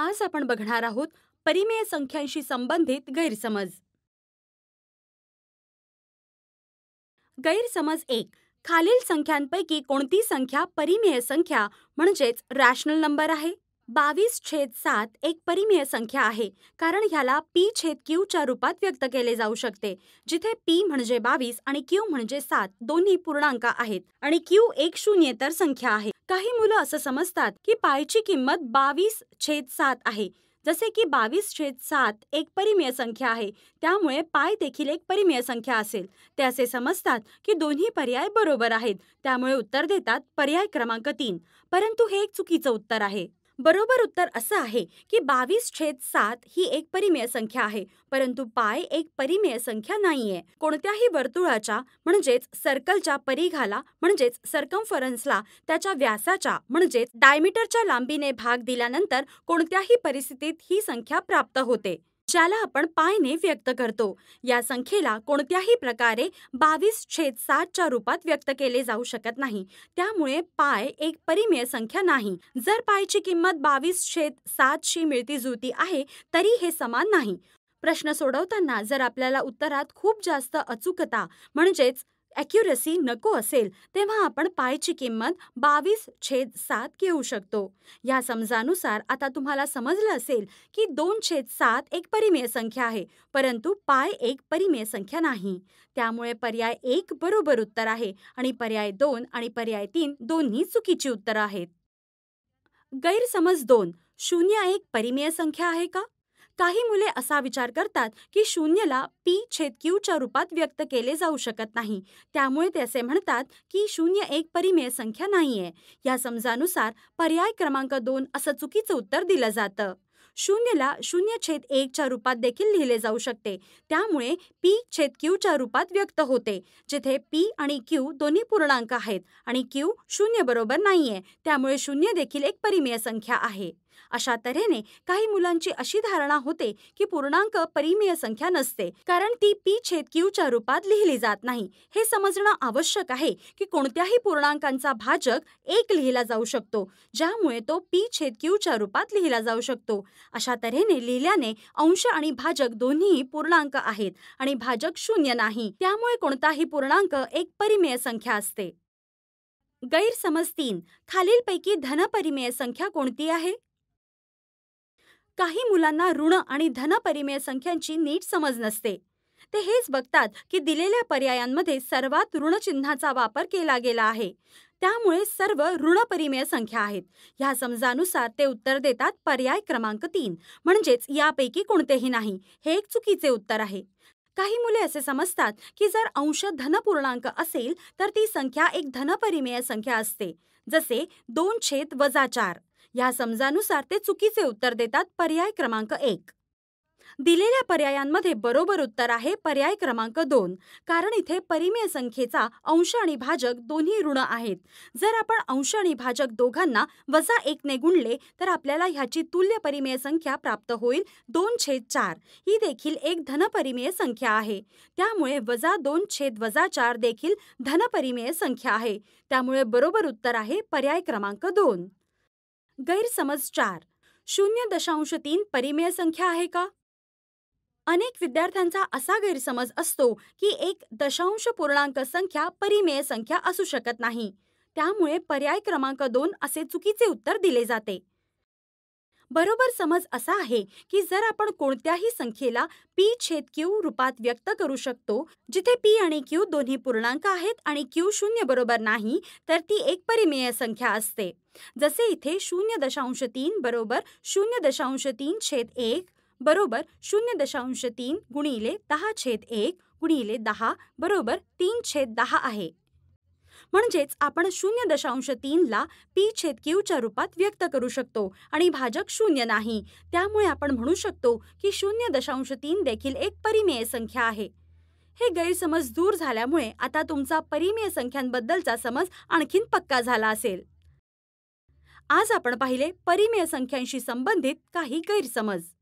आज आपण बघणार आहोत परिमेय संख्यांशी संबंधित गैरसमज गैरसमज एक खालील संख्यांपैकी कोणती संख्या परिमेय संख्या म्हणजेच रॅशनल नंबर आहे बावीस छेद सात एक परिमेय संख्या आहे कारण ह्याला पी छेद च्या रूपात व्यक्त केले जाऊ शकते जिथे पी म्हणजे बावीस आणि क्यू म्हणजे सात दोन्ही पूर्णांक आहेत आणि क्यू एक तर संख्या आहे काही मुलं असं समजतात की पायची किंमत बावीस छेद सात आहे जसे की बावीस छेद सात एक परिमेय संख्या आहे त्यामुळे पाय देखील एक परिमेय संख्या असेल ते असे समजतात की दोन्ही पर्याय बरोबर आहेत त्यामुळे उत्तर देतात पर्याय क्रमांक तीन परंतु हे एक चुकीचं उत्तर आहे बरोबर उत्तर असं आहे की बावीस छेद सात ही एक परिमेय संख्या आहे परंतु पाय एक परिमेय संख्या नाहीये कोणत्याही वर्तुळाच्या म्हणजेच सर्कलच्या परिघाला म्हणजेच सर्कम्फरन्सला त्याच्या व्यासाच्या म्हणजेच डायमीटरच्या लांबीने भाग दिल्यानंतर कोणत्याही परिस्थितीत ही संख्या प्राप्त होते ज्याला आपण पायने व्यक्त करतो या संख्येला कोणत्याही प्रकारे बावीस छेद सातच्या रूपात व्यक्त केले जाऊ शकत नाही त्यामुळे पाय एक परिमेय संख्या नाही जर पायची किंमत बावीस छेद सातशी मिळती जुळती आहे तरी हे समान नाही प्रश्न सोडवताना जर आपल्याला उत्तरात खूप जास्त अचूकता म्हणजेच ॲक्युरसी नको असेल तेव्हा आपण पायची किंमत बावीस छेद सात घेऊ शकतो या समजानुसार आता तुम्हाला समजलं असेल की दोन छेद सात एक परिमेय संख्या आहे परंतु पाय एक परिमेय संख्या नाही त्यामुळे पर्याय एक बरोबर उत्तर आहे आणि पर्याय दोन आणि पर्याय तीन दोन्ही चुकीची उत्तरं आहेत गैरसमज दोन शून्य एक परिमेय संख्या आहे का काही मुले असा विचार करतात की शून्यला पी छेद क्यूच्या रूपात व्यक्त केले जाऊ शकत नाही त्यामुळे ते असे म्हणतात की शून्य एक परिमेय संख्या नाही आहे या समजानुसार पर्याय क्रमांक दोन असं चुकीचं उत्तर दिलं जातं शून्यला शून्य छेद एकच्या रूपात देखील लिहिले जाऊ शकते त्यामुळे पी छेद क्यूच्या रूपात व्यक्त होते जिथे पी आणि क्यू दोन्ही पूर्णांक आहेत आणि क्यू शून्य बरोबर नाही त्यामुळे शून्य देखील एक परिमेय संख्या आहे अशा तऱ्हेने काही मुलांची अशी धारणा होते की पूर्णांक परिमेय संख्या नसते कारण ती पी छेद च्या रूपात लिहिली जात नाही हे समजणं आवश्यक आहे की कोणत्याही पूर्णांकांचा भाजक एक लिहिला जाऊ शकतो ज्यामुळे तो पी छेद क्यूच्या रूपात लिहिला जाऊ शकतो अशा तऱ्हेने लिहिल्याने अंश आणि भाजक दोन्ही पूर्णांक आहेत आणि भाजक शून्य नाही त्यामुळे कोणताही पूर्णांक एक परिमेय संख्या असते गैरसमज तीन खालीलपैकी धनपरिमेय संख्या कोणती आहे काही मुलांना ऋण आणि धन परिमेय संख्यांची नीट समज नसते ते हेच बघतात की दिलेल्या पर्यायांमध्ये सर्वात ऋण चिन्हाचा वापर केला गेला आहे त्यामुळे सर्व ऋण परिमेय संख्या आहेत ह्या समजानुसार ते उत्तर देतात पर्याय क्रमांक तीन म्हणजेच यापैकी कोणतेही नाही हे एक चुकीचे उत्तर आहे काही मुले असे समजतात की जर अंश धनपूर्णांक असेल तर ती संख्या एक धनपरिमेय संख्या असते जसे दोन छेद वजा चार या समजानुसार ते चुकीचे उत्तर देतात पर्याय क्रमांक एक दिलेल्या पर्यायांमध्ये बरोबर उत्तर आहे पर्याय क्रमांक दोन कारण इथे परिमेय संख्येचा अंश आणि भाजक दोन्ही ऋण आहेत जर आपण अंश आणि भाजक दोघांना वजा एकने गुणले तर आपल्याला ह्याची तुल्य परिमेय संख्या प्राप्त होईल दोन छेद चार ही देखील एक धनपरिमेय संख्या आहे त्यामुळे वजा दोन छेद वजा चार देखील धनपरिमेय संख्या आहे त्यामुळे बरोबर उत्तर आहे पर्याय क्रमांक दोन गैरसमज चार शून्य दशांश तीन परिमेय संख्या आहे का अनेक विद्यार्थ्यांचा असा गैरसमज असतो की एक दशांश पूर्णांक संख्या परिमेय संख्या असू शकत नाही त्यामुळे पर्याय क्रमांक दोन असे चुकीचे उत्तर दिले जाते बरोबर समज असा आहे की जर आपण कोणत्याही संख्येला पी छेद क्यू रूपात व्यक्त करू शकतो जिथे पी आणि क्यू दोन्ही पूर्णांक आहेत आणि क्यू शून्य बरोबर नाही तर ती एक परिमेय संख्या असते जसे इथे शून्य दशांश तीन बरोबर शून्य दशांश तीन छेद एक बरोबर शून्य दशांश तीन गुणिले दहा छेद एक गुणिले दहा बरोबर तीन छेद दहा आहे म्हणजेच आपण शून्य दशांश तीनला पी छेद क्यूच्या रूपात व्यक्त करू शकतो आणि भाजक शून्य नाही त्यामुळे आपण म्हणू शकतो की शून्य दशांश तीन देखील एक परिमेय संख्या आहे हे गैरसमज दूर झाल्यामुळे आता तुमचा परिमेय संख्यांबद्दलचा समज आणखीन पक्का झाला असेल आज आपण पाहिले परिमेय संख्यांशी संबंधित काही गैरसमज